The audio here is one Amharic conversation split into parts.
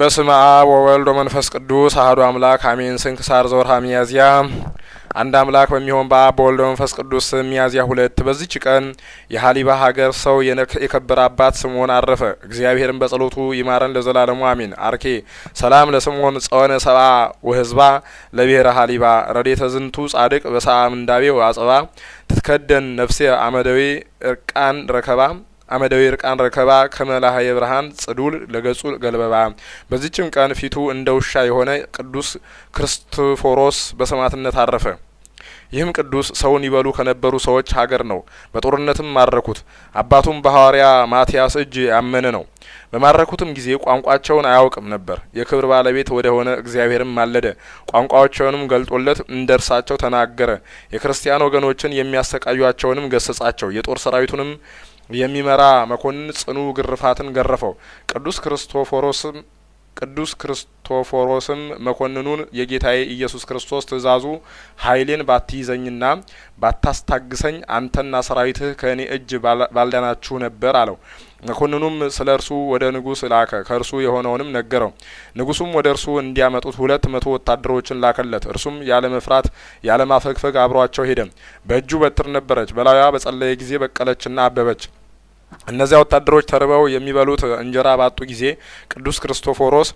በስመ አብ ወወልድ ወመንፈስ ቅዱስ አህዱ አምላክ አሜን። ስንክሳር ዘወርሃ ሚያዝያ። አንድ አምላክ በሚሆን በአብ በወልድ በመንፈስ ቅዱስ ስም ሚያዝያ ሁለት በዚች ቀን የሀሊባ ሀገር ሰው የከበረ አባት ስምዖን አረፈ። እግዚአብሔርን በጸሎቱ ይማረን ለዘላለሙ አሚን። አርኬ ሰላም ለስምዖን ጸወነ ሰብአ ወህዝባ ለብሔረ ሀሊባ ረዴተ ዝንቱ ጻድቅ በሰአ ምንዳቤ ወአጸባ ትትከደን ነፍሴ አመደዊ እርቃን ረከባ አመደዊ ርቃን ረከባ ከመላሀየ ብርሃን ጽዱል ለገጹ ገልበባ። በዚችም ቀን ፊቱ እንደ ውሻ የሆነ ቅዱስ ክርስቶፎሮስ በሰማዕትነት አረፈ። ይህም ቅዱስ ሰውን ይበሉ ከነበሩ ሰዎች ሀገር ነው። በጦርነትም ማረኩት። አባቱም በሐዋርያ ማቲያስ እጅ ያመነ ነው። በማረኩትም ጊዜ ቋንቋቸውን አያውቅም ነበር። የክብር ባለቤት ወደ ሆነ እግዚአብሔርም ማለደ። ቋንቋቸውንም ገልጦለት እንደ እርሳቸው ተናገረ። የክርስቲያን ወገኖችን የሚያሰቃዩቸውንም ገሰጻቸው። የጦር ሰራዊቱንም የሚመራ መኮንን ጽኑ ግርፋትን ገረፈው። ቅዱስ ክርስቶፎሮስም ቅዱስ ክርስቶፎሮስም መኮንኑን የጌታዬ ኢየሱስ ክርስቶስ ትእዛዙ ኃይሌን ባትይዘኝና ባታስታግሰኝ አንተና ሰራዊትህ ከእኔ እጅ ባልዳናችሁ ነበር አለው። መኮንኑም ስለ እርሱ ወደ ንጉስ ላከ። ከእርሱ የሆነውንም ነገረው። ንጉሱም ወደ እርሱ እንዲያመጡት ሁለት መቶ ወታደሮችን ላከለት። እርሱም ያለ መፍራት ያለ ማፈግፈግ አብሯቸው ሄደ። በእጁ በትር ነበረች። በላዩዋ በጸለየ ጊዜ በቀለችና አበበች። እነዚያ ወታደሮች ተርበው የሚበሉት እንጀራ ባጡ ጊዜ ቅዱስ ክርስቶፎሮስ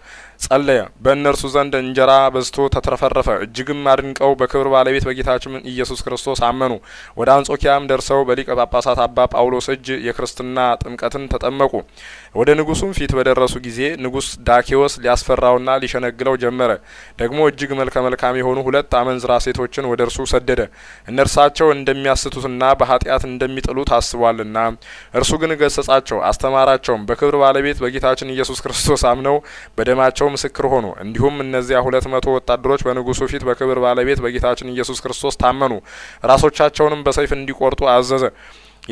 ጸለየ። በእነርሱ ዘንድ እንጀራ በዝቶ ተትረፈረፈ። እጅግም አድንቀው በክብር ባለቤት በጌታችን ኢየሱስ ክርስቶስ አመኑ። ወደ አንጾኪያም ደርሰው በሊቀ ጳጳሳት አባ ጳውሎስ እጅ የክርስትና ጥምቀትን ተጠመቁ። ወደ ንጉሱም ፊት በደረሱ ጊዜ ንጉስ ዳኪዎስ ሊያስፈራውና ሊሸነግለው ጀመረ። ደግሞ እጅግ መልከ መልካም የሆኑ ሁለት አመንዝራ ሴቶችን ወደ እርሱ ሰደደ። እነርሳቸው እንደሚያስቱትና በኃጢአት እንደሚጥሉት አስቧልና እርሱ ግን ገሰጻቸው፣ አስተማራቸውም። በክብር ባለቤት በጌታችን ኢየሱስ ክርስቶስ አምነው በደማቸው ምስክር ሆኑ። እንዲሁም እነዚያ ሁለት መቶ ወታደሮች በንጉሱ ፊት በክብር ባለቤት በጌታችን ኢየሱስ ክርስቶስ ታመኑ። ራሶቻቸውንም በሰይፍ እንዲቆርጡ አዘዘ።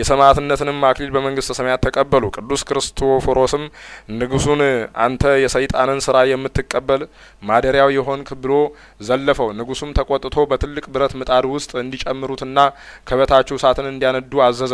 የሰማዕትነትንም አክሊል በመንግስተ ሰማያት ተቀበሉ። ቅዱስ ክርስቶፎሮስም ንጉሱን አንተ የሰይጣንን ስራ የምትቀበል ማደሪያው የሆንክ ብሎ ዘለፈው። ንጉሱም ተቆጥቶ በትልቅ ብረት ምጣድ ውስጥ እንዲጨምሩትና ከበታችሁ እሳትን እንዲያነዱ አዘዘ።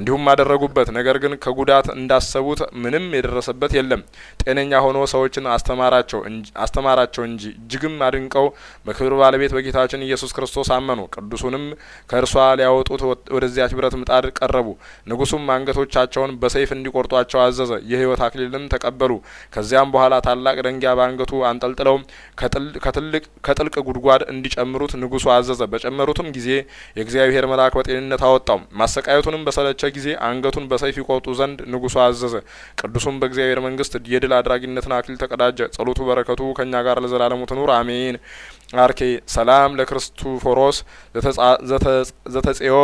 እንዲሁም አደረጉበት። ነገር ግን ከጉዳት እንዳሰቡት ምንም የደረሰበት የለም። ጤነኛ ሆኖ ሰዎችን አስተማራቸው እንጂ እጅግም አድንቀው በክብር ባለቤት በጌታችን ኢየሱስ ክርስቶስ አመኑ። ቅዱሱንም ከእርሷ ሊያወጡት ወደዚያች ብረት ምጣድ ቀ ቀረቡ። ንጉሱም አንገቶቻቸውን በሰይፍ እንዲቆርጧቸው አዘዘ። የህይወት አክሊልም ተቀበሉ። ከዚያም በኋላ ታላቅ ደንጊያ በአንገቱ አንጠልጥለው ከትልቅ ከጥልቅ ጉድጓድ እንዲጨምሩት ንጉሱ አዘዘ። በጨመሩትም ጊዜ የእግዚአብሔር መልአክ በጤንነት አወጣው። ማሰቃየቱንም በሰለቸ ጊዜ አንገቱን በሰይፍ ይቆርጡ ዘንድ ንጉሱ አዘዘ። ቅዱሱም በእግዚአብሔር መንግስት የድል አድራጊነትን አክሊል ተቀዳጀ። ጸሎቱ በረከቱ ከእኛ ጋር ለዘላለሙ ትኑር አሜን። አርኬ ሰላም ለክርስቶፎሮስ ዘተጼወ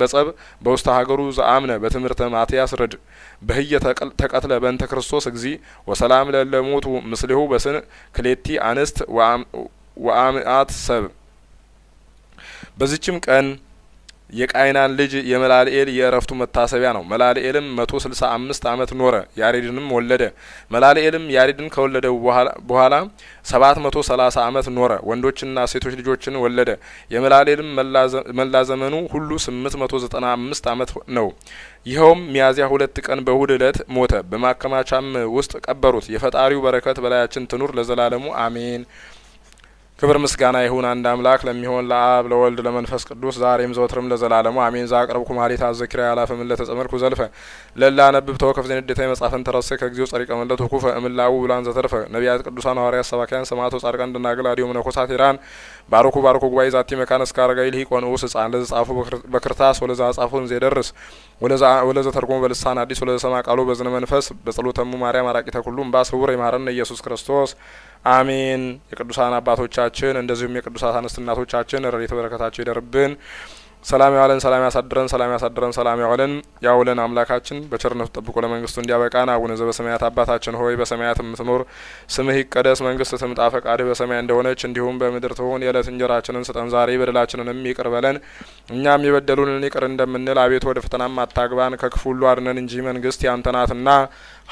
በጸብ በውስ ሀገሩ ዘአምነ በትምህርተ ማትያስ ርድ በህየ ተቀትለ በእንተ ክርስቶስ እግዚ ወሰላም ለለሞቱ ምስሌሁ በስን ክሌቲ አንስት ወአምአት ሰብ በዚችም ቀን የቃይናን ልጅ የመላልኤል የእረፍቱ መታሰቢያ ነው። መላልኤልም መቶ ስልሳ አምስት አመት ኖረ፣ ያሬድንም ወለደ። መላልኤልም ያሬድን ከወለደ በኋላ ሰባት መቶ ሰላሳ አመት ኖረ፣ ወንዶችና ሴቶች ልጆችን ወለደ። የመላልኤልም መላ ዘመኑ ሁሉ ስምንት መቶ ዘጠና አምስት አመት ነው። ይኸውም ሚያዝያ ሁለት ቀን በእሁድ ዕለት ሞተ። በማከማቻም ውስጥ ቀበሩት። የፈጣሪው በረከት በላያችን ትኑር ለዘላለሙ አሜን። ክብር ምስጋና ይሁን አንድ አምላክ ለሚሆን ለአብ ለወልድ ለመንፈስ ቅዱስ ዛሬም ዘወትርም ለዘላለሙ አሜን። ዛቅረብኩ ማሌት አዘኪራ ያላፈ ያላፈምን ለተጸመርኩ ዘልፈ ለላ ነብብ ተወከፍ ዜንዴታ መጽሐፍን ተረሰ ከጊዜው ጸሪቀ መለት ኩፈ እምላው ብላን ዘተርፈ ነቢያት ቅዱሳን ሐዋርያት ሰባኪያን ሰማቶ ጻድቃን ደናግል አዲዮ መነኮሳት ኢራን ባርኩ ባርኩ ጉባኤ ዛቲ መካነ እስከ አረጋዊ ቆን ወንዑስ ሕፃን ለዘ ጻፉ በክርታስ ወለዘ አጻፉ እንዘ ይደርስ ወለዘ ተርጎሙ በልሳን አዲስ ወለዘ ሰማ ቃሉ በዝነ መንፈስ በጸሎተሙ ማርያም አራቂተ ኩሉ እምባ ስውር ይማረነ ኢየሱስ ክርስቶስ አሜን። የቅዱሳን አባቶቻችን እንደዚሁም የቅዱሳት አንስት እናቶቻችን ረድኤተ በረከታቸው ይደርብን። ሰላም ያዋለን ሰላም ያሳድረን ሰላም ያሳድረን ሰላም ያዋለን ያውለን አምላካችን በቸርነቱ ጠብቆ ለመንግስቱ እንዲያበቃን። አቡነ ዘበሰማያት አባታችን ሆይ በሰማያት የምትኖር ስምህ ይቀደስ፣ መንግስት ትምጣ፣ ፈቃድህ በሰማይ እንደሆነች እንዲሁም በምድር ትሁን። የዕለት እንጀራችንን ስጠን ዛሬ፣ በደላችንንም ይቅር በለን እኛም የበደሉንን ይቅር እንደምንል። አቤቱ ወደ ፈተናም አታግባን፣ ከክፉ ሁሉ አድነን እንጂ መንግስት ያንተ ናትና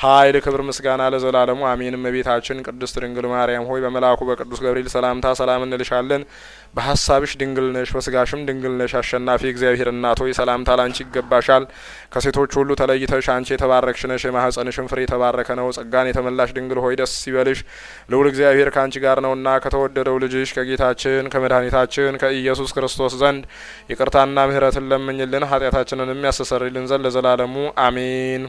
ኃይል፣ ክብር፣ ምስጋና ለዘላለሙ አሜን። እመቤታችን ቅድስት ድንግል ማርያም ሆይ በመልአኩ በቅዱስ ገብርኤል ሰላምታ ሰላም እንልሻለን። በሀሳብሽ ድንግል ነሽ፣ በስጋሽም ድንግል ነሽ። አሸናፊ እግዚአብሔር እናት ሆይ ሰላምታ ላንቺ ይገባሻል። ከሴቶች ሁሉ ተለይተሽ አንቺ የተባረክሽ ነሽ፣ የማህፀንሽን ፍሬ የተባረከ ነው። ጸጋን የተመላሽ ድንግል ሆይ ደስ ይበልሽ፣ ልዑል እግዚአብሔር ከአንቺ ጋር ነውና ከተወደደው ልጅሽ ከጌታችን ከመድኃኒታችን ከኢየሱስ ክርስቶስ ዘንድ ይቅርታና ምሕረትን ለምኝልን ኃጢአታችንን የሚያስተሰርይልን ዘንድ ለዘላለሙ አሜን።